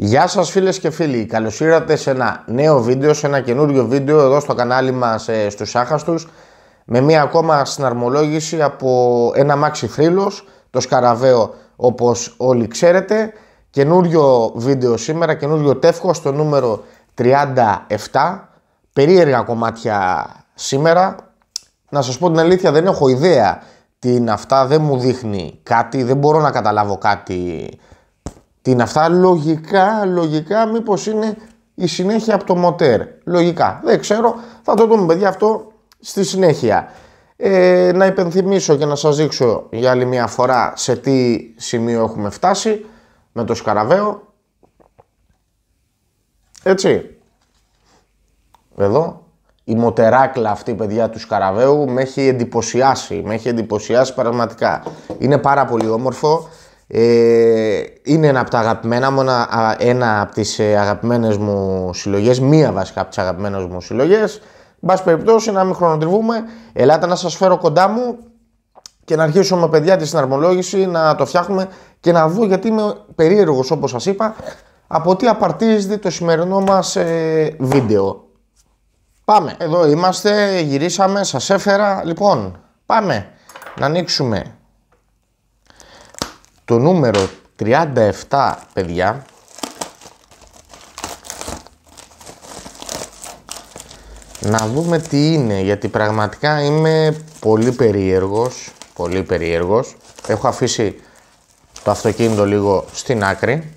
Γεια σας φίλες και φίλοι, καλώς ήρθατε σε ένα νέο βίντεο, σε ένα καινούριο βίντεο εδώ στο κανάλι μας ε, στους Άχαστους με μία ακόμα συναρμολόγηση από ένα μάξι φρύλος, το Σκαραβαίο όπως όλοι ξέρετε καινούριο βίντεο σήμερα, καινούριο τεύχος στο νούμερο 37 περίεργα κομμάτια σήμερα να σας πω την αλήθεια δεν έχω ιδέα τι είναι αυτά, δεν μου δείχνει κάτι, δεν μπορώ να καταλάβω κάτι τι είναι αυτά, λογικά, λογικά μήπως είναι η συνέχεια από το μοτέρ. Λογικά, δεν ξέρω, θα το δούμε παιδιά αυτό στη συνέχεια. Ε, να υπενθυμίσω και να σας δείξω για άλλη μια φορά σε τι σημείο έχουμε φτάσει με το σκαραβαίο. Έτσι. Εδώ. Η μοτεράκλα αυτή, παιδιά, του Σκαραβαίου με έχει εντυπωσιάσει. Με έχει εντυπωσιάσει πραγματικά. Είναι πάρα πολύ όμορφο. Ε, είναι ένα από τα αγαπημένα μου, ένα, από τις ε, αγαπημένες μου συλλογές, μία βασικά από τις αγαπημένες μου συλλογές. Μπας περιπτώσει, να μην χρονοτριβούμε, ελάτε να σας φέρω κοντά μου και να αρχίσω με παιδιά τη συναρμολόγηση να το φτιάχνουμε και να δω γιατί είμαι περίεργος όπως σας είπα από τι απαρτίζεται το σημερινό μας ε, βίντεο. Πάμε, εδώ είμαστε, γυρίσαμε, σας έφερα, λοιπόν, πάμε να ανοίξουμε το νούμερο 37, παιδιά, να δούμε τι είναι, γιατί πραγματικά είμαι πολύ περίεργος, πολύ περίεργος. Έχω αφήσει το αυτοκίνητο λίγο στην άκρη.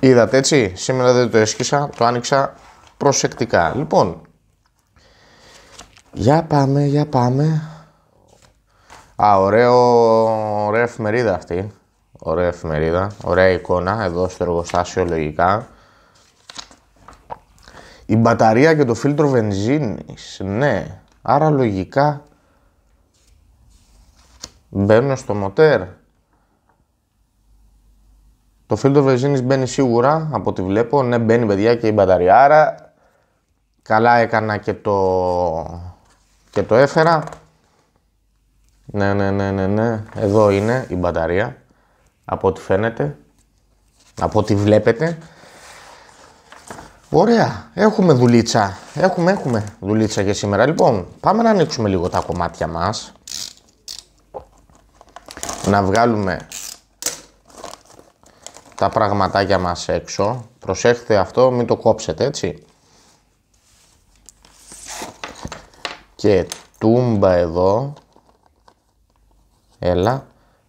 Είδατε έτσι, σήμερα δεν το έσκησα, το άνοιξα προσεκτικά. Λοιπόν, για πάμε, για πάμε. Α, ωραίο, ωραία εφημερίδα αυτή. Ωραία εφημερίδα, ωραία εικόνα εδώ στο εργοστάσιο λογικά. Η μπαταρία και το φίλτρο βενζίνης, ναι. Άρα λογικά μπαίνουν στο μοτέρ. Το φίλτρο βενζίνης μπαίνει σίγουρα, από ό,τι βλέπω. Ναι, μπαίνει παιδιά και η μπαταρία. Άρα καλά έκανα και το, και το έφερα. Ναι, ναι, ναι, ναι, ναι, Εδώ είναι η μπαταρία. Από ό,τι φαίνεται. Από ό,τι βλέπετε. Ωραία. Έχουμε δουλίτσα. Έχουμε, έχουμε δουλίτσα για σήμερα. Λοιπόν, πάμε να ανοίξουμε λίγο τα κομμάτια μας. Να βγάλουμε τα πραγματάκια μας έξω. Προσέχτε αυτό, μην το κόψετε, έτσι. Και τούμπα εδώ. Έλα.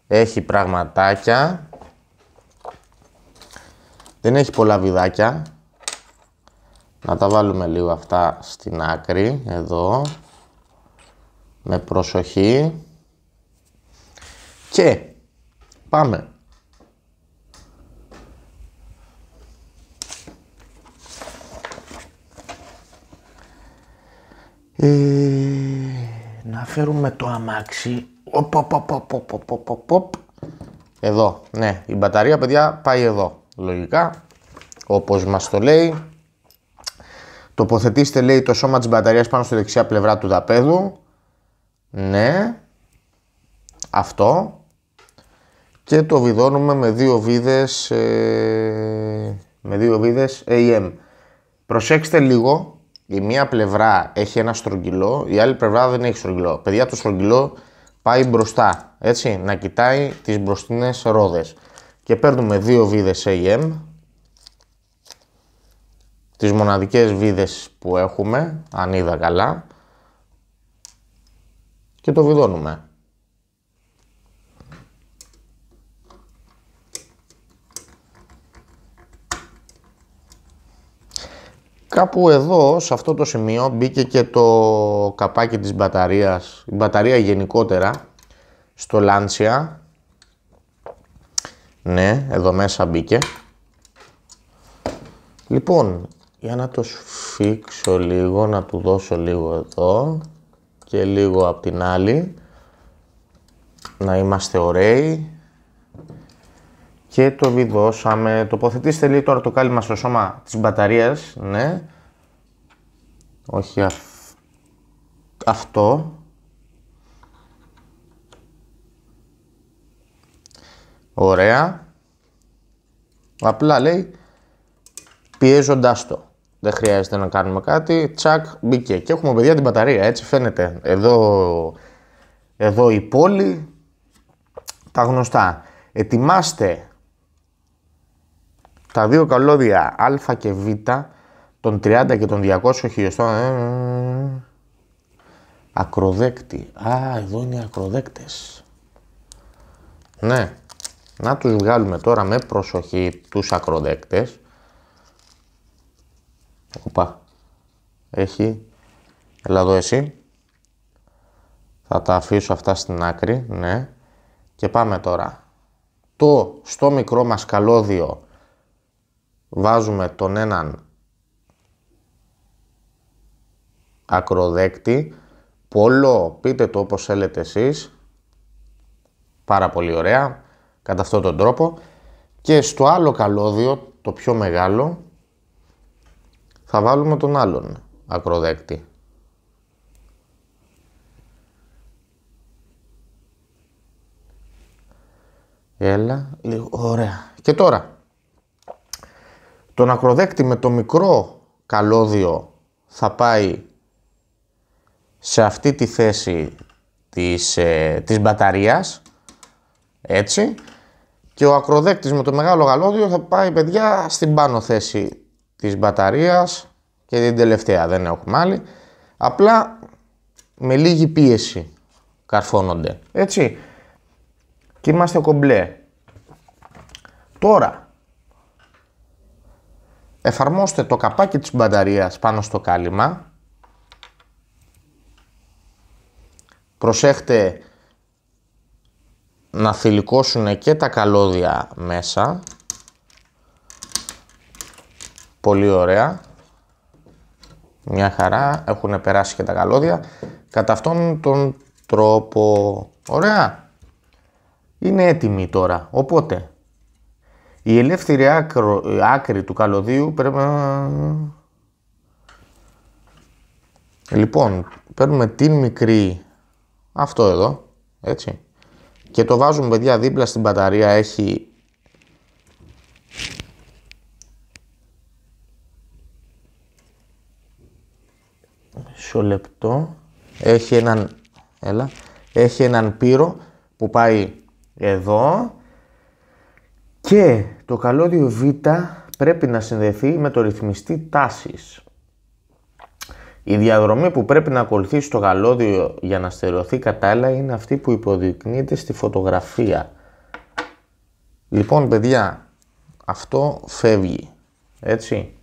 Έχει πραγματάκια. Δεν έχει πολλά βιδάκια. Να τα βάλουμε λίγο αυτά στην άκρη, εδώ. Με προσοχή. Και πάμε. Ε, να φέρουμε το αμάξι εδώ, ναι, η μπαταρία, παιδιά, πάει εδώ. Λογικά, όπως μας το λέει. Τοποθετήστε, λέει, το σώμα της μπαταρίας πάνω στη δεξιά πλευρά του δαπέδου. Ναι. Αυτό. Και το βιδώνουμε με δύο βίδες, ε, με δύο βίδες AM. Προσέξτε λίγο, η μία πλευρά έχει ένα στρογγυλό, η άλλη πλευρά δεν έχει στρογγυλό. Παιδιά, το στρογγυλό πάει μπροστά, έτσι, να κοιτάει τις μπροστινές ρόδες. Και παίρνουμε δύο βίδες AM, τις μοναδικές βίδες που έχουμε, αν είδα καλά, και το βιδώνουμε. Κάπου εδώ, σε αυτό το σημείο, μπήκε και το καπάκι της μπαταρίας, η μπαταρία γενικότερα, στο Lancia. Ναι, εδώ μέσα μπήκε. Λοιπόν, για να το σφίξω λίγο, να του δώσω λίγο εδώ και λίγο απ' την άλλη. Να είμαστε ωραίοι και το βιδώσαμε. Τοποθετήστε λίγο τώρα το κάλυμα στο σώμα της μπαταρίας, ναι. Όχι αυτό. Ωραία. Απλά λέει πιέζοντάς το. Δεν χρειάζεται να κάνουμε κάτι. Τσακ, μπήκε. Και έχουμε παιδιά την μπαταρία, έτσι φαίνεται. Εδώ, εδώ η πόλη, τα γνωστά. Ετοιμάστε τα δύο καλώδια α και β των 30 και των 200 χιλιοστών ακροδέκτη. Α, εδώ είναι οι ακροδέκτες. Ναι. Να τους βγάλουμε τώρα με προσοχή τους ακροδέκτες. Οπα. Έχει. Έλα εδώ εσύ. Θα τα αφήσω αυτά στην άκρη. Ναι. Και πάμε τώρα. Το στο μικρό μας καλώδιο βάζουμε τον έναν ακροδέκτη, πολλό, πείτε το όπως θέλετε εσείς, πάρα πολύ ωραία, κατά αυτόν τον τρόπο, και στο άλλο καλώδιο, το πιο μεγάλο, θα βάλουμε τον άλλον ακροδέκτη. Έλα, λίγο, ωραία. Και τώρα, τον ακροδέκτη με το μικρό καλώδιο θα πάει σε αυτή τη θέση της, ε, της μπαταρίας, έτσι, και ο ακροδέκτης με το μεγάλο καλώδιο θα πάει, παιδιά, στην πάνω θέση της μπαταρίας και την τελευταία, δεν έχουμε άλλη. Απλά με λίγη πίεση καρφώνονται, έτσι. Και είμαστε κομπλέ. Τώρα, Εφαρμόστε το καπάκι της μπαταρίας πάνω στο κάλυμα. Προσέχτε να θηλυκώσουν και τα καλώδια μέσα. Πολύ ωραία. Μια χαρά, έχουν περάσει και τα καλώδια. Κατά αυτόν τον τρόπο, ωραία, είναι έτοιμη τώρα. Οπότε, η ελεύθερη άκρο, ε, άκρη του καλωδίου πρέπει να... Λοιπόν, παίρνουμε την μικρή, αυτό εδώ, έτσι, και το βάζουμε παιδιά δίπλα στην μπαταρία, έχει... Μισό λεπτό, έχει έναν, έλα, έχει έναν πύρο που πάει εδώ και το καλώδιο Β πρέπει να συνδεθεί με το ρυθμιστή τάσης. Η διαδρομή που πρέπει να ακολουθήσει το καλώδιο για να στερεωθεί κατάλληλα είναι αυτή που υποδεικνύεται στη φωτογραφία. Λοιπόν παιδιά, αυτό φεύγει, έτσι.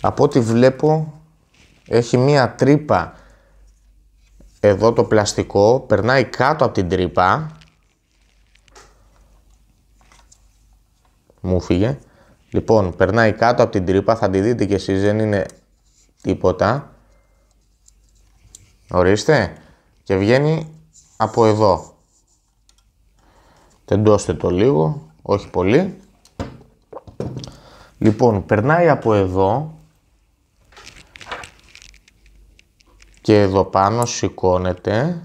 Από ό,τι βλέπω έχει μία τρύπα εδώ το πλαστικό, περνάει κάτω από την τρύπα μου φύγε. Λοιπόν, περνάει κάτω από την τρύπα, θα τη δείτε και εσείς, δεν είναι τίποτα. Ορίστε. Και βγαίνει από εδώ. Τεντώστε το λίγο, όχι πολύ. Λοιπόν, περνάει από εδώ. Και εδώ πάνω σηκώνεται.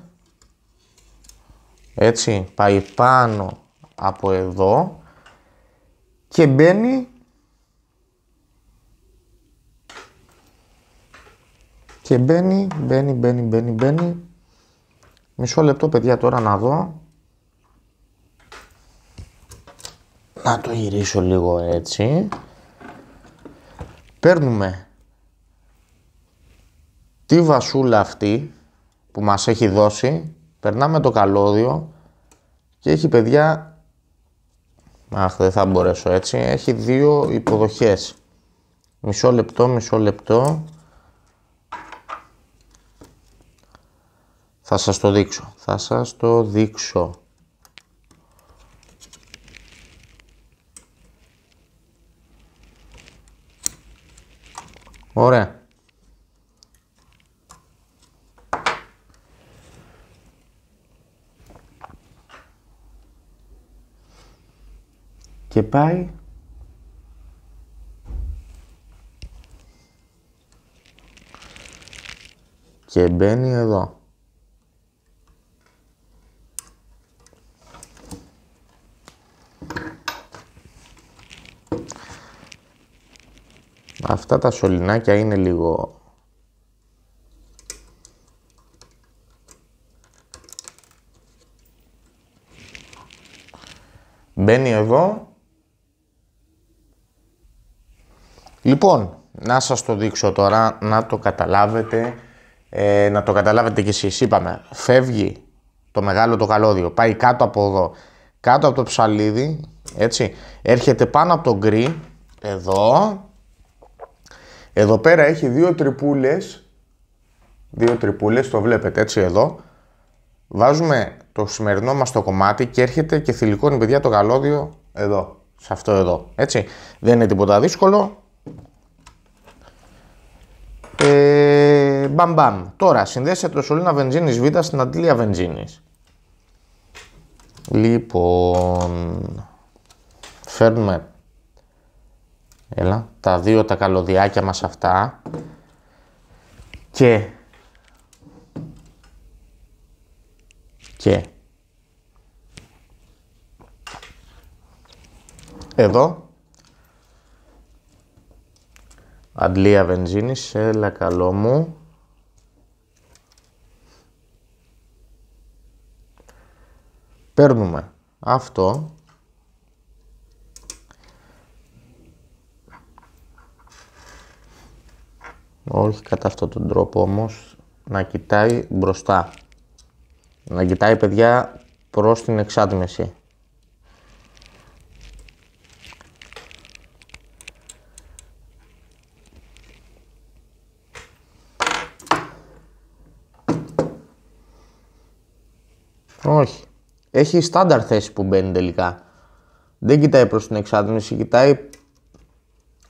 Έτσι, πάει πάνω από εδώ και μπαίνει και μπαίνει, μπαίνει, μπαίνει, μπαίνει, μπαίνει. Μισό λεπτό παιδιά τώρα να δω. Να το γυρίσω λίγο έτσι. Παίρνουμε τη βασούλα αυτή που μας έχει δώσει. Περνάμε το καλώδιο και έχει παιδιά Αχ, δεν θα μπορέσω έτσι. Έχει δύο υποδοχές. Μισό λεπτό, μισό λεπτό. Θα σας το δείξω. Θα σας το δείξω. Ωραία. και πάει και μπαίνει εδώ. Αυτά τα σωληνάκια είναι λίγο Μπαίνει εδώ Λοιπόν, να σας το δείξω τώρα, να το καταλάβετε, ε, να το καταλάβετε και εσείς. Είπαμε, φεύγει το μεγάλο το καλώδιο, πάει κάτω από εδώ, κάτω από το ψαλίδι, έτσι, έρχεται πάνω από το γκρι, εδώ, εδώ πέρα έχει δύο τρυπούλες, δύο τρυπούλες, το βλέπετε έτσι εδώ, βάζουμε το σημερινό μας το κομμάτι και έρχεται και θηλυκώνει παιδιά το καλώδιο εδώ, σε αυτό εδώ, έτσι, δεν είναι τίποτα δύσκολο, ε, μπαμ, μπαμ. Τώρα, συνδέσετε το σωλήνα βενζίνης Β στην αντλία βενζίνης. Λοιπόν, φέρνουμε έλα, τα δύο τα καλωδιάκια μας αυτά και και εδώ Αντλία βενζίνης έλα καλό μου. Παίρνουμε αυτό. Όχι κατά αυτόν τον τρόπο όμως, να κοιτάει μπροστά. Να κοιτάει παιδιά προς την εξάτμιση. Όχι. Έχει στάνταρ θέση που μπαίνει τελικά. Δεν κοιτάει προς την εξάτμιση, κοιτάει...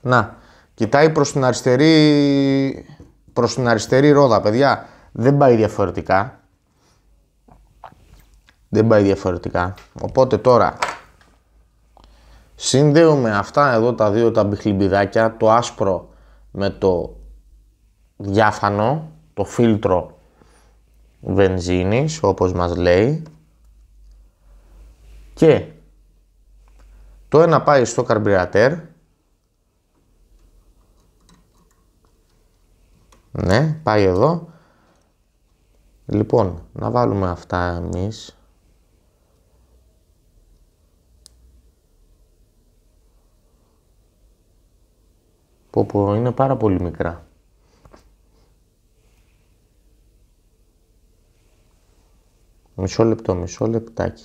Να, κοιτάει προς την αριστερή... Προς την αριστερή ρόδα, παιδιά. Δεν πάει διαφορετικά. Δεν πάει διαφορετικά. Οπότε τώρα συνδέουμε αυτά εδώ τα δύο τα μπιχλιμπιδάκια, το άσπρο με το διάφανο, το φίλτρο βενζίνης όπως μας λέει και το ένα πάει στο καρμπυρατέρ ναι πάει εδώ λοιπόν να βάλουμε αυτά εμείς που είναι πάρα πολύ μικρά. Μισό λεπτό, μισό λεπτάκι.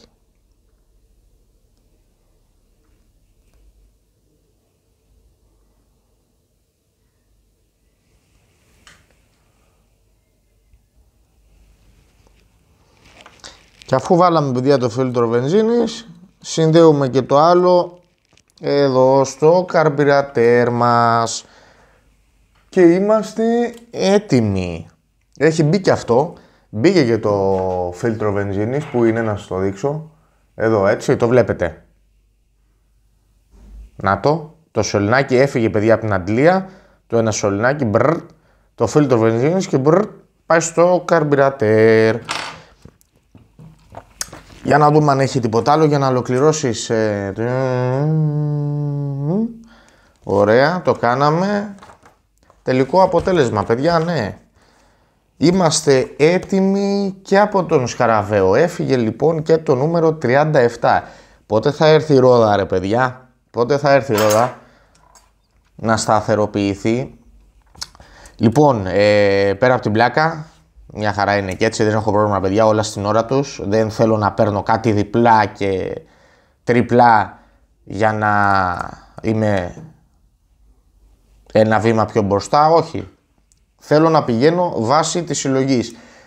Και αφού βάλαμε παιδιά το φίλτρο βενζίνης, συνδέουμε και το άλλο εδώ στο καρμπυρατέρ μας. Και είμαστε έτοιμοι. Έχει μπει και αυτό. Μπήκε και το φίλτρο βενζίνης που είναι να σας το δείξω. Εδώ έτσι, το βλέπετε. Να το. Το σωληνάκι έφυγε παιδιά από την αντλία. Το ένα σωληνάκι, το φίλτρο βενζίνης και πάει στο καρμπυρατέρ. Για να δούμε αν έχει τίποτα άλλο για να ολοκληρώσεις Ε... Ωραία, το κάναμε. Τελικό αποτέλεσμα, παιδιά, ναι. Είμαστε έτοιμοι και από τον σκαραβέο. Έφυγε λοιπόν και το νούμερο 37. Πότε θα έρθει η ρόδα ρε παιδιά. Πότε θα έρθει η ρόδα να σταθεροποιηθεί. Λοιπόν, ε, πέρα από την πλάκα, μια χαρά είναι και έτσι, δεν έχω πρόβλημα παιδιά, όλα στην ώρα τους. Δεν θέλω να παίρνω κάτι διπλά και τριπλά για να είμαι ένα βήμα πιο μπροστά, όχι. Θέλω να πηγαίνω βάσει της συλλογής.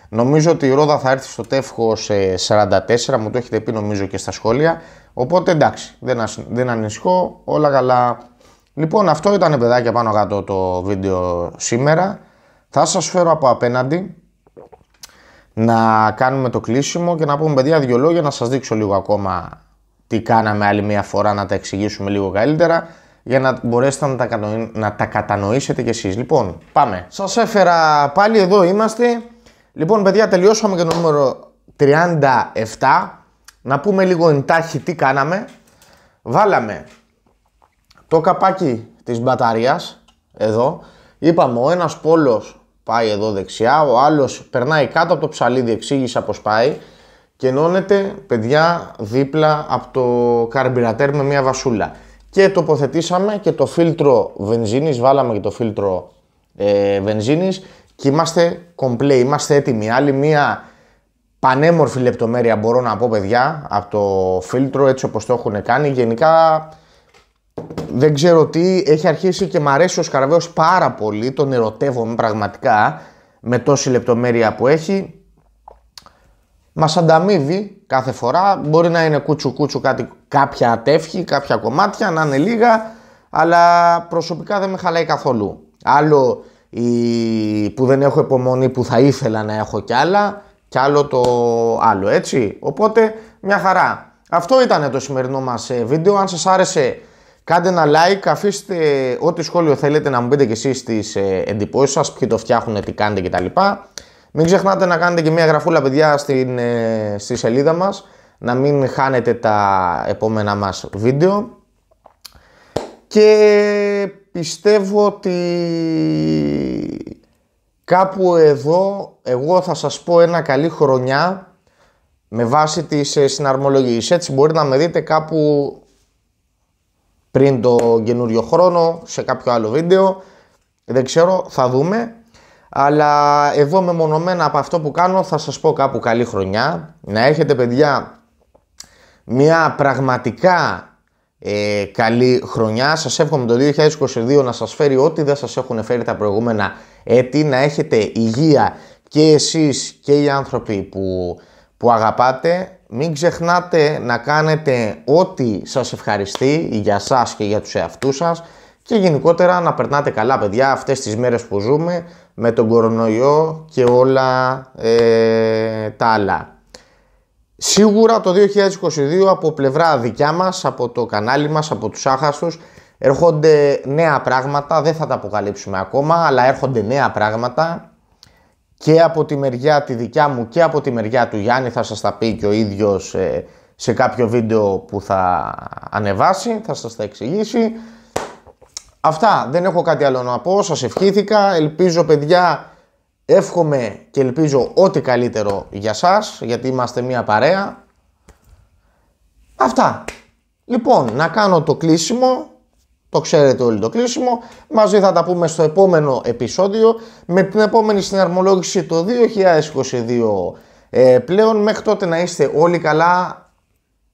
Νομίζω ότι η Ρόδα θα έρθει στο τεύχο σε 44, μου το έχετε πει νομίζω και στα σχόλια. Οπότε εντάξει, δεν, δεν ανησυχώ, όλα καλά. Λοιπόν, αυτό ήταν παιδάκια πάνω κάτω το βίντεο σήμερα. Θα σας φέρω από απέναντι να κάνουμε το κλείσιμο και να πούμε παιδιά δύο λόγια, να σας δείξω λίγο ακόμα τι κάναμε άλλη μια φορά, να τα εξηγήσουμε λίγο καλύτερα για να μπορέσετε να τα, κατανοήσετε κι εσείς. Λοιπόν, πάμε. Σας έφερα πάλι, εδώ είμαστε. Λοιπόν, παιδιά, τελειώσαμε και το νούμερο 37. Να πούμε λίγο εντάχει τι κάναμε. Βάλαμε το καπάκι της μπαταρίας, εδώ. Είπαμε, ο ένας πόλος πάει εδώ δεξιά, ο άλλος περνάει κάτω από το ψαλίδι, εξήγησα πως πάει. Και ενώνεται, παιδιά, δίπλα από το καρμπιρατέρ με μια βασούλα και τοποθετήσαμε και το φίλτρο βενζίνης, βάλαμε και το φίλτρο ε, βενζίνης και είμαστε κομπλέ, είμαστε έτοιμοι. Άλλη μία πανέμορφη λεπτομέρεια μπορώ να πω παιδιά από το φίλτρο έτσι όπως το έχουν κάνει. Γενικά δεν ξέρω τι, έχει αρχίσει και μ' αρέσει ο Σκαραβέος πάρα πολύ, τον ερωτεύομαι πραγματικά με τόση λεπτομέρεια που έχει. Μας ανταμείβει κάθε φορά. Μπορεί να είναι κούτσου κούτσου κάποια ατεύχη, κάποια κομμάτια, να είναι λίγα, αλλά προσωπικά δεν με χαλάει καθόλου. Άλλο η... που δεν έχω υπομονή που θα ήθελα να έχω κι άλλα κι άλλο το άλλο έτσι. Οπότε μια χαρά. Αυτό ήταν το σημερινό μας ε, βίντεο. Αν σας άρεσε κάντε ένα like, αφήστε ό,τι σχόλιο θέλετε να μου πείτε κι εσείς τις ε, εντυπώσεις σας, ποιοι το φτιάχνουν, τι κάνετε κτλ. Μην ξεχνάτε να κάνετε και μια γραφούλα, παιδιά, ε, στη σελίδα μας. Να μην χάνετε τα επόμενα μας βίντεο. Και πιστεύω ότι κάπου εδώ εγώ θα σας πω ένα καλή χρονιά με βάση τις ε, συναρμολογίες. Έτσι μπορείτε να με δείτε κάπου πριν το καινούριο χρόνο σε κάποιο άλλο βίντεο. Δεν ξέρω, θα δούμε. Αλλά εγώ μονομενα από αυτό που κάνω θα σας πω κάπου καλή χρονιά. Να έχετε παιδιά μια πραγματικά ε, καλή χρονιά. Σας εύχομαι το 2022 να σας φέρει ό,τι δεν σας έχουν φέρει τα προηγούμενα έτη. Να έχετε υγεία και εσείς και οι άνθρωποι που, που αγαπάτε. Μην ξεχνάτε να κάνετε ό,τι σας ευχαριστεί για σας και για τους εαυτούς σας και γενικότερα να περνάτε καλά παιδιά αυτές τις μέρες που ζούμε με τον κορονοϊό και όλα ε, τα άλλα. Σίγουρα το 2022 από πλευρά δικιά μας, από το κανάλι μας, από τους άχαστους έρχονται νέα πράγματα, δεν θα τα αποκαλύψουμε ακόμα, αλλά έρχονται νέα πράγματα και από τη μεριά τη δικιά μου και από τη μεριά του Γιάννη θα σας τα πει και ο ίδιος ε, σε κάποιο βίντεο που θα ανεβάσει, θα σας τα εξηγήσει. Αυτά. Δεν έχω κάτι άλλο να πω. Σας ευχήθηκα. Ελπίζω παιδιά, εύχομαι και ελπίζω ό,τι καλύτερο για σας, γιατί είμαστε μία παρέα. Αυτά. Λοιπόν, να κάνω το κλείσιμο. Το ξέρετε όλοι το κλείσιμο. Μαζί θα τα πούμε στο επόμενο επεισόδιο με την επόμενη συναρμολόγηση το 2022 ε, πλέον. Μέχρι τότε να είστε όλοι καλά,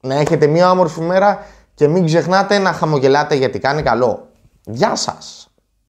να έχετε μία όμορφη μέρα και μην ξεχνάτε να χαμογελάτε γιατί κάνει καλό. Γεια σας!